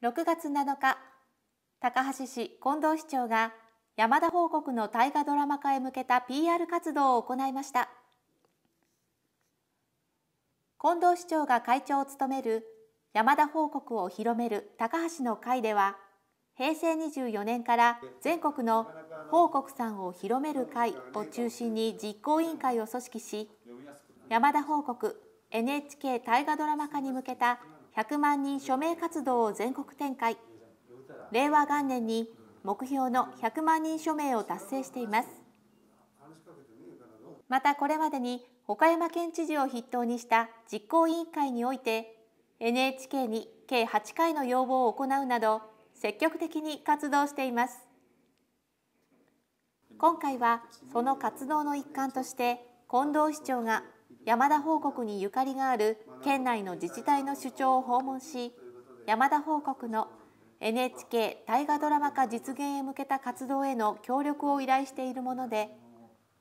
6月7日高橋市近藤市長が山田報告の大河ドラマ化へ向けた PR 活動を行いました近藤市長が会長を務める山田報告を広める高橋の会では平成24年から全国の報告さんを広める会を中心に実行委員会を組織し山田報告 NHK 大河ドラマ化に向けた100万人署名活動を全国展開令和元年に目標の100万人署名を達成していますまたこれまでに岡山県知事を筆頭にした実行委員会において NHK に計8回の要望を行うなど積極的に活動しています今回はその活動の一環として近藤市長が山田報告にゆかりがある県内の自治体の首長を訪問し山田報告の NHK 大河ドラマ化実現へ向けた活動への協力を依頼しているもので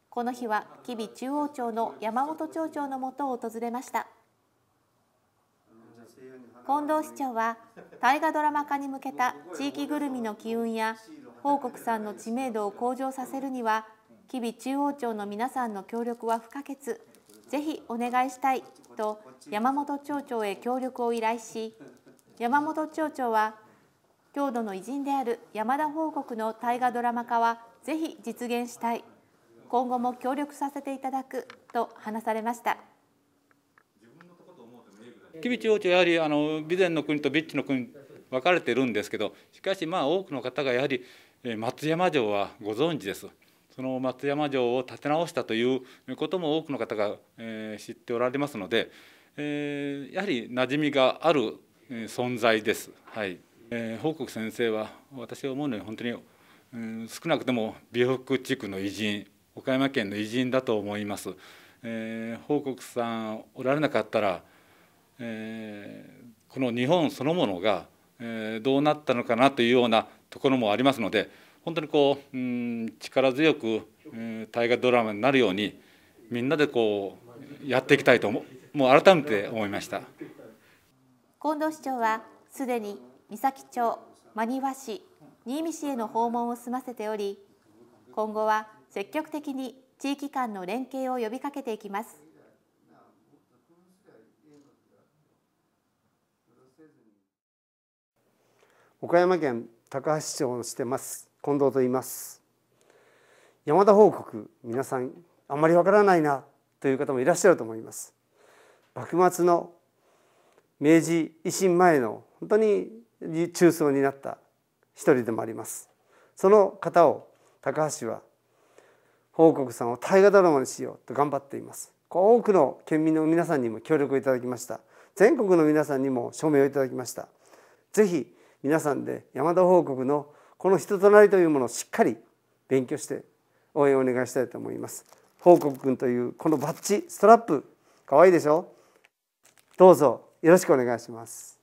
この日は吉備中央町の山本町長のもとを訪れました近藤市長は大河ドラマ化に向けた地域ぐるみの機運や報告さんの知名度を向上させるには吉備中央町の皆さんの協力は不可欠ぜひお願いしたいと山本町長へ協力を依頼し山本町長は郷土の偉人である山田報告の大河ドラマ化はぜひ実現したい今後も協力させていただくと話されました。吉備地方やはりあの備前の国と備地の国分かれてるんですけどしかしまあ多くの方がやはり松山城はご存知です。その松山城を建て直したということも多くの方が、えー、知っておられますので、えー、やはり馴染みがある存在です。はいえー、報告先生は私が思うのに本当に、うん、少なくとも美福地区の偉人岡山県の偉人だと思います。えー、報告さんおられなかったら、えー、この日本そのものが、えー、どうなったのかなというようなところもありますので。本当にこう、うん、力強く大河ドラマになるようにみんなでこうやっていきたいともう改めて思いました近藤市長はすでに三崎町真庭市新見市への訪問を済ませており今後は積極的に地域間の連携を呼びかけていきます。岡山県高橋町をしてます近藤と言います山田報告皆さんあまりわからないなという方もいらっしゃると思います幕末の明治維新前の本当に中層になった一人でもありますその方を高橋は報告さんを大河ドラマにしようと頑張っています多くの県民の皆さんにも協力をいただきました全国の皆さんにも署名をいただきましたぜひ皆さんで山田報告のこの人となりというものをしっかり勉強して応援をお願いしたいと思います。報告君というこのバッチストラップかわいいでしょどうぞよろしくお願いします。